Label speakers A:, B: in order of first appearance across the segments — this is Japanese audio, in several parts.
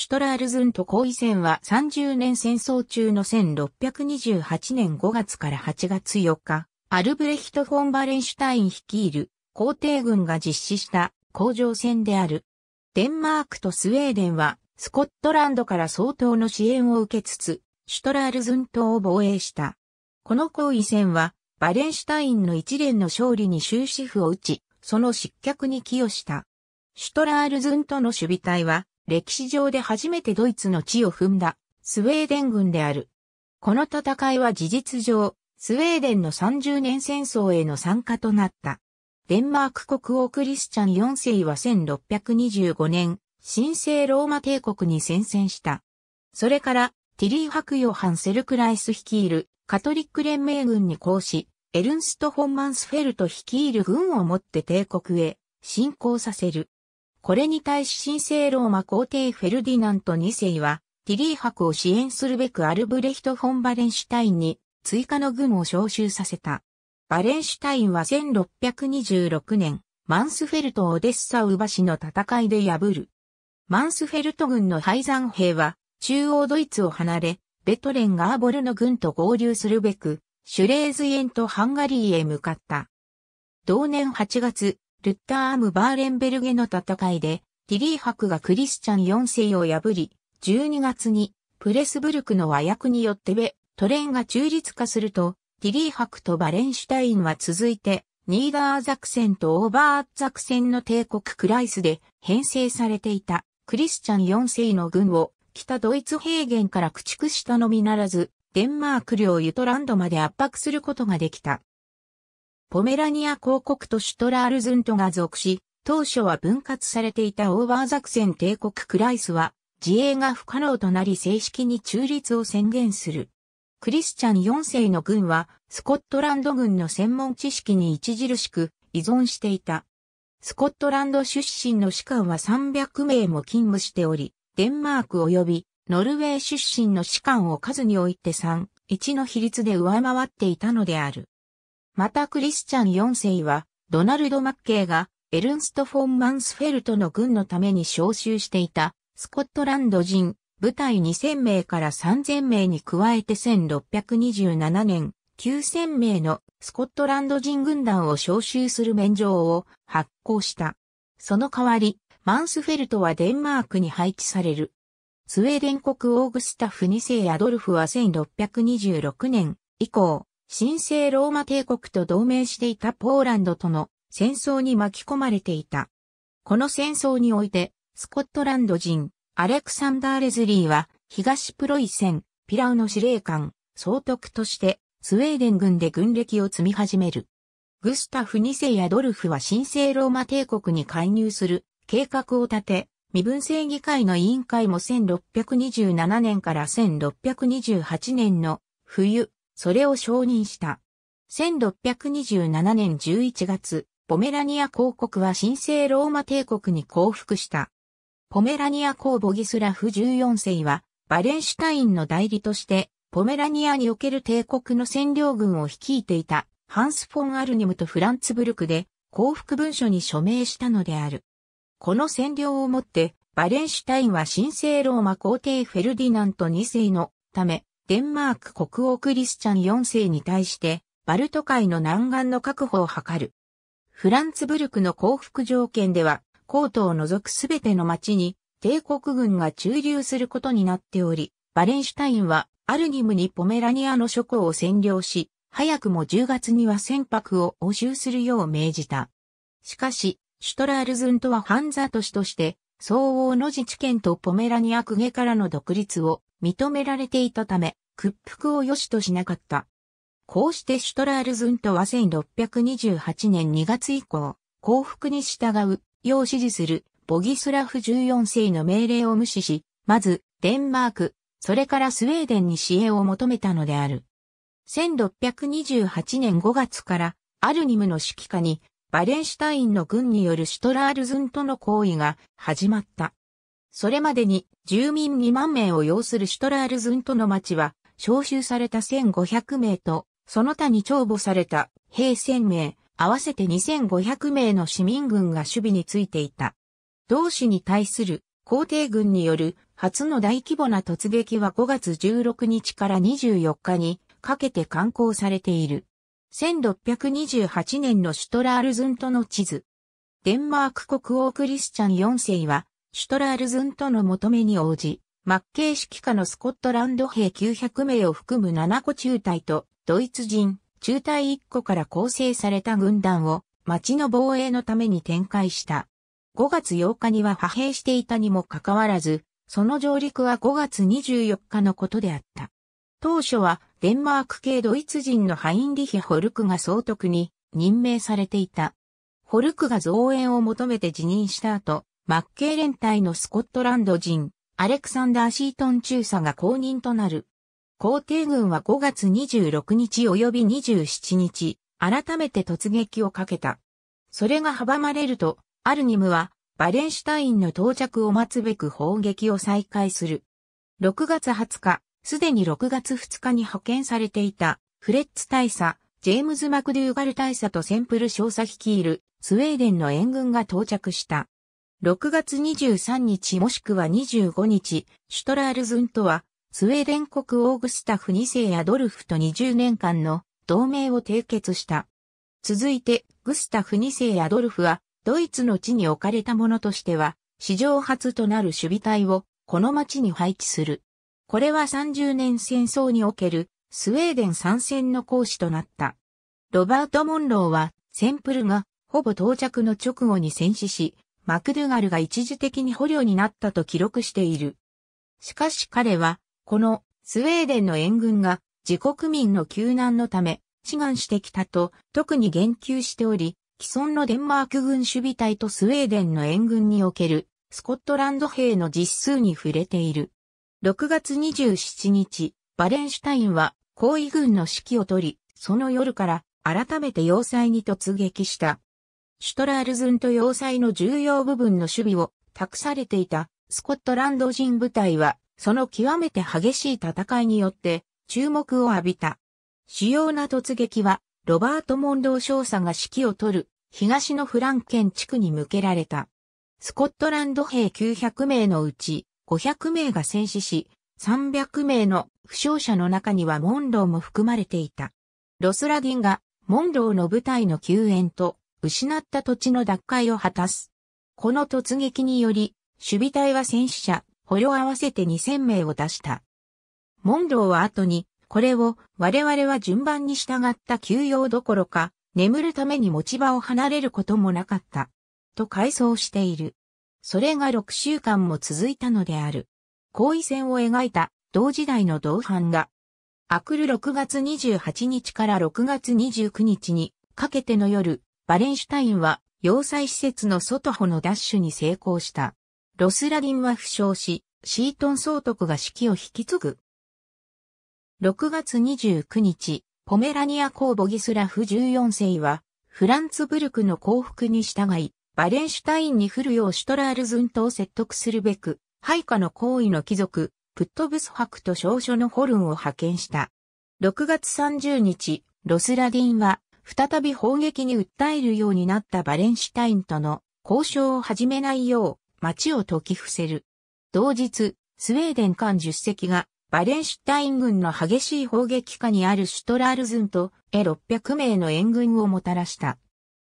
A: シュトラールズント行為戦は30年戦争中の1628年5月から8月4日、アルブレヒト・フォン・バレンシュタイン率いる皇帝軍が実施した工場戦である。デンマークとスウェーデンはスコットランドから相当の支援を受けつつ、シュトラールズントを防衛した。この行為戦は、バレンシュタインの一連の勝利に終止符を打ち、その失脚に寄与した。シュトラールズントの守備隊は、歴史上で初めてドイツの地を踏んだスウェーデン軍である。この戦いは事実上、スウェーデンの30年戦争への参加となった。デンマーク国王クリスチャン4世は1625年、神聖ローマ帝国に宣戦した。それから、ティリー・ハクヨハン・セルクライス率いるカトリック連盟軍に行使、エルンスト・ホンマンスフェルト率いる軍をもって帝国へ侵攻させる。これに対し新生ローマ皇帝フェルディナント2世は、ティリー博を支援するべくアルブレヒト・フォン・バレンシュタインに追加の軍を招集させた。バレンシュタインは1626年、マンスフェルト・オデッサ・ウバシの戦いで破る。マンスフェルト軍の敗残兵は、中央ドイツを離れ、ベトレン・ガーボルの軍と合流するべく、シュレーズイエンとハンガリーへ向かった。同年8月、ルッターム・バーレンベルゲの戦いで、ティリー博がクリスチャン4世を破り、12月にプレスブルクの和訳によってベ、トレンが中立化すると、ティリー博とバレンシュタインは続いて、ニーダーザクセンとオーバーザクセンの帝国クライスで編成されていたクリスチャン4世の軍を北ドイツ平原から駆逐したのみならず、デンマーク領ユトランドまで圧迫することができた。ポメラニア公国とシュトラールズントが属し、当初は分割されていたオーバーザクセン帝国クライスは、自衛が不可能となり正式に中立を宣言する。クリスチャン4世の軍は、スコットランド軍の専門知識に著しく依存していた。スコットランド出身の士官は300名も勤務しており、デンマーク及びノルウェー出身の士官を数において3、1の比率で上回っていたのである。またクリスチャン4世は、ドナルド・マッケイが、エルンスト・フォン・マンスフェルトの軍のために招集していた、スコットランド人、部隊2000名から3000名に加えて1627年、9000名のスコットランド人軍団を招集する免状を発行した。その代わり、マンスフェルトはデンマークに配置される。スウェーデン国オーグスタフ2世アドルフは1626年以降、神聖ローマ帝国と同盟していたポーランドとの戦争に巻き込まれていた。この戦争において、スコットランド人、アレクサンダー・レズリーは、東プロイセン、ピラウの司令官、総督として、スウェーデン軍で軍歴を積み始める。グスタフ2世やドルフは神聖ローマ帝国に介入する計画を立て、身分制議会の委員会も1627年から1628年の冬、それを承認した。1627年11月、ポメラニア公国は神聖ローマ帝国に降伏した。ポメラニア公ボギスラフ14世は、バレンシュタインの代理として、ポメラニアにおける帝国の占領軍を率いていた、ハンス・フォン・アルニムとフランツブルクで、降伏文書に署名したのである。この占領をもって、バレンシュタインは神聖ローマ皇帝フェルディナント2世のため、デンマーク国王クリスチャン4世に対して、バルト海の南岸の確保を図る。フランツブルクの降伏条件では、コートを除くすべての町に帝国軍が駐留することになっており、バレンシュタインはアルニムにポメラニアの諸侯を占領し、早くも10月には船舶を押収するよう命じた。しかし、シュトラールズントはハンザ都市として、相応の自治権とポメラニア区下からの独立を認められていたため、屈服を良しとしなかった。こうしてシュトラールズントは1628年2月以降、降伏に従う、よう指示する、ボギスラフ14世の命令を無視し、まず、デンマーク、それからスウェーデンに支援を求めたのである。1628年5月から、アルニムの指揮下に、バレンシュタインの軍によるシュトラールズントの行為が始まった。それまでに住民2万名を要するシュトラールズントの町は、召集された1500名と、その他に帳簿された兵1000名、合わせて2500名の市民軍が守備についていた。同市に対する皇帝軍による初の大規模な突撃は5月16日から24日にかけて刊行されている。1628年のシュトラールズントの地図。デンマーク国王クリスチャン4世はシュトラールズンとの求めに応じ、マッケイ指揮下のスコットランド兵900名を含む7個中隊と、ドイツ人、中隊1個から構成された軍団を、町の防衛のために展開した。5月8日には派兵していたにもかかわらず、その上陸は5月24日のことであった。当初は、デンマーク系ドイツ人のハインリヒ・ホルクが総督に任命されていた。ホルクが増援を求めて辞任した後、マッケー連隊のスコットランド人、アレクサンダー・シートン中佐が後任となる。皇帝軍は5月26日及び27日、改めて突撃をかけた。それが阻まれると、アルニムは、バレンシュタインの到着を待つべく砲撃を再開する。6月20日、すでに6月2日に派遣されていた、フレッツ大佐、ジェームズ・マクドゥーガル大佐とセンプル少佐率いる、スウェーデンの援軍が到着した。6月23日もしくは25日、シュトラールズンとは、スウェーデン国オーグスタフ2世アドルフと20年間の同盟を締結した。続いて、グスタフ2世アドルフは、ドイツの地に置かれたものとしては、史上初となる守備隊を、この町に配置する。これは30年戦争における、スウェーデン参戦の講師となった。ロバート・モンローは、センプルが、ほぼ到着の直後に戦死し、マクドゥガルが一時的に捕虜になったと記録している。しかし彼は、このスウェーデンの援軍が自国民の救難のため志願してきたと特に言及しており、既存のデンマーク軍守備隊とスウェーデンの援軍におけるスコットランド兵の実数に触れている。6月27日、バレンシュタインは後位軍の指揮を取り、その夜から改めて要塞に突撃した。シュトラールズント要塞の重要部分の守備を託されていたスコットランド人部隊は、その極めて激しい戦いによって注目を浴びた。主要な突撃は、ロバート・モンロー少佐が指揮を取る東のフランケン地区に向けられた。スコットランド兵900名のうち500名が戦死し、300名の負傷者の中にはモンローも含まれていた。ロスラディンがモンローの部隊の救援と失った土地の奪回を果たす。この突撃により、守備隊は戦死者、捕虜合わせて2000名を出した。問答は後に、これを我々は順番に従った休養どころか、眠るために持ち場を離れることもなかった。と回想している。それが6週間も続いたのである。後位戦を描いた同時代の同伴が、明くる6月28日から6月29日にかけての夜、バレンシュタインは要塞施設の外穂のダッシュに成功した。ロスラディンは負傷し、シートン総督が指揮を引き継ぐ。6月29日、ポメラニア公ボギスラフ14世は、フランツブルクの降伏に従い、バレンシュタインに降るようシュトラールズントを説得するべく、配下の行為の貴族、プットブス伯と少書のホルンを派遣した。6月30日、ロスラディンは、再び砲撃に訴えるようになったバレンシュタインとの交渉を始めないよう町を解き伏せる。同日、スウェーデン艦10隻がバレンシュタイン軍の激しい砲撃下にあるシュトラールズンと A600 名の援軍をもたらした。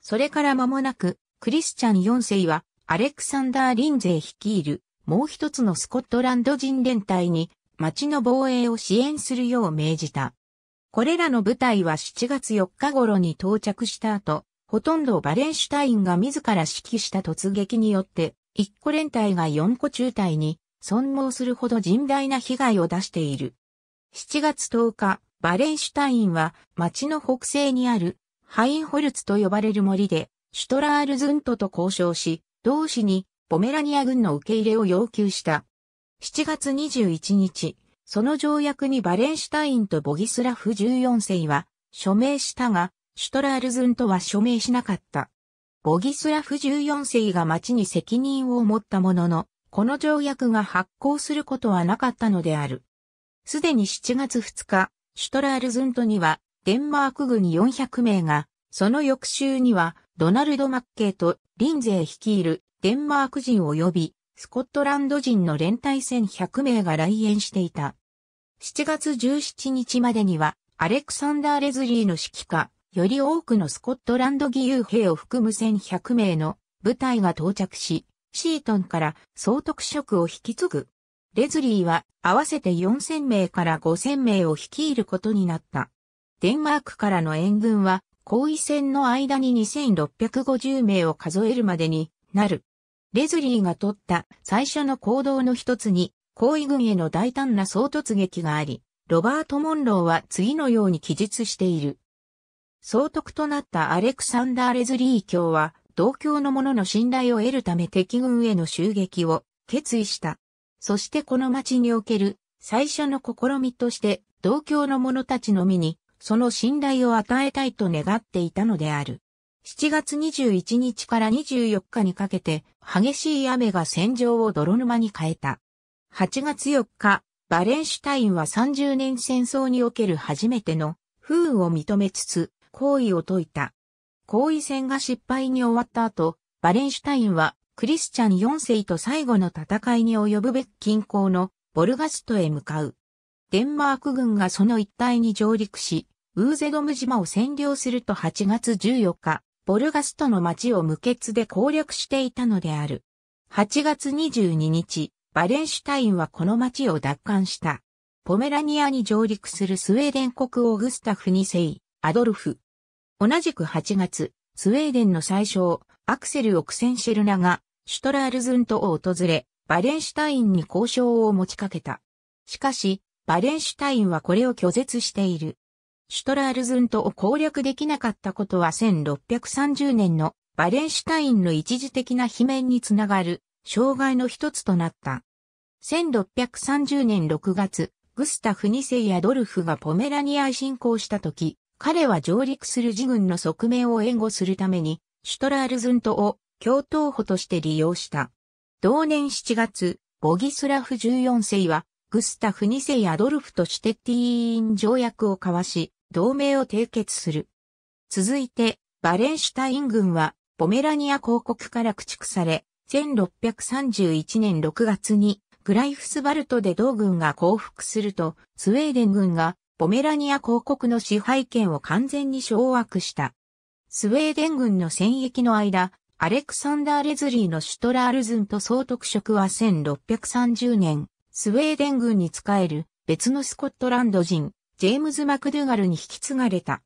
A: それから間もなく、クリスチャン4世はアレクサンダー・リンゼー率いるもう一つのスコットランド人連隊に町の防衛を支援するよう命じた。これらの部隊は7月4日頃に到着した後、ほとんどバレンシュタインが自ら指揮した突撃によって、1個連隊が4個中隊に、損耗するほど甚大な被害を出している。7月10日、バレンシュタインは町の北西にあるハインホルツと呼ばれる森でシュトラールズントと交渉し、同市にポメラニア軍の受け入れを要求した。7月21日、その条約にバレンシュタインとボギスラフ14世は署名したが、シュトラールズンとは署名しなかった。ボギスラフ14世が町に責任を持ったものの、この条約が発行することはなかったのである。すでに7月2日、シュトラールズントには、デンマーク軍400名が、その翌週には、ドナルド・マッケイとリンゼー率いるデンマーク人及び、スコットランド人の連帯戦100名が来園していた。7月17日までには、アレクサンダー・レズリーの指揮下、より多くのスコットランド義勇兵を含む1100名の部隊が到着し、シートンから総督職を引き継ぐ。レズリーは合わせて4000名から5000名を率いることになった。デンマークからの援軍は、後位戦の間に2650名を数えるまでになる。レズリーが取った最初の行動の一つに、行為軍への大胆な衝突撃があり、ロバート・モンローは次のように記述している。総督となったアレクサンダー・レズリー卿は、同郷の者の信頼を得るため敵軍への襲撃を決意した。そしてこの町における最初の試みとして、同郷の者たちのみに、その信頼を与えたいと願っていたのである。7月21日から24日にかけて、激しい雨が戦場を泥沼に変えた。8月4日、バレンシュタインは30年戦争における初めての風を認めつつ、行為を解いた。行為戦が失敗に終わった後、バレンシュタインはクリスチャン4世と最後の戦いに及ぶべき近郊のボルガストへ向かう。デンマーク軍がその一帯に上陸し、ウーゼドム島を占領すると8月14日、ボルガストの町を無血で攻略していたのである。8月22日、バレンシュタインはこの町を奪還した。ポメラニアに上陸するスウェーデン国王グスタフ2世、アドルフ。同じく8月、スウェーデンの最小、アクセル・オクセンシェルナが、シュトラールズントを訪れ、バレンシュタインに交渉を持ちかけた。しかし、バレンシュタインはこれを拒絶している。シュトラールズントを攻略できなかったことは1630年のバレンシュタインの一時的な罷免につながる障害の一つとなった。1630年6月、グスタフ2世やドルフがポメラニアへ侵攻した時、彼は上陸する自軍の側面を援護するために、シュトラールズントを共闘補として利用した。同年7月、ボギスラフ14世は、グスタフ2世やドルフとシュテッティーン条約を交わし、同盟を締結する。続いて、バレンシュタイン軍は、ポメラニア公国から駆逐され、1631年6月にグライフスバルトで同軍が降伏すると、スウェーデン軍がポメラニア公国の支配権を完全に掌握した。スウェーデン軍の戦役の間、アレクサンダー・レズリーのシュトラールズンと総督職は1630年、スウェーデン軍に仕える別のスコットランド人、ジェームズ・マクドゥガルに引き継がれた。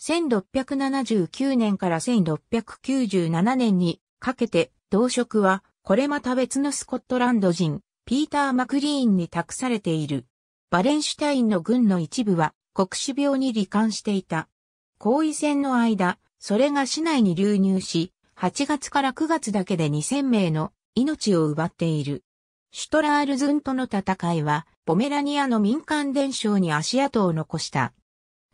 A: 1679年から1697年にかけて同職はこれまた別のスコットランド人、ピーター・マクリーンに託されている。バレンシュタインの軍の一部は国死病に罹患していた。後位戦の間、それが市内に流入し、8月から9月だけで2000名の命を奪っている。シュトラールズンとの戦いは、ポメラニアの民間伝承に足跡を残した。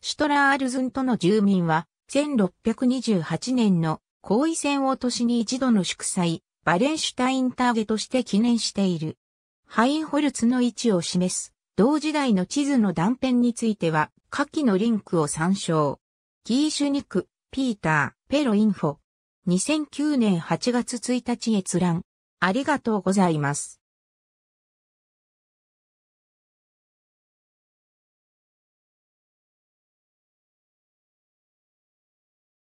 A: シュトラールズンとの住民は、1628年の後位戦を年に一度の祝祭、バレンシュタインターゲとして記念している。ハインホルツの位置を示す同時代の地図の断片については下記のリンクを参照。ギーシュニク、ピーター、ペロインフォ。2009年8月1日閲覧。ありがとうございます。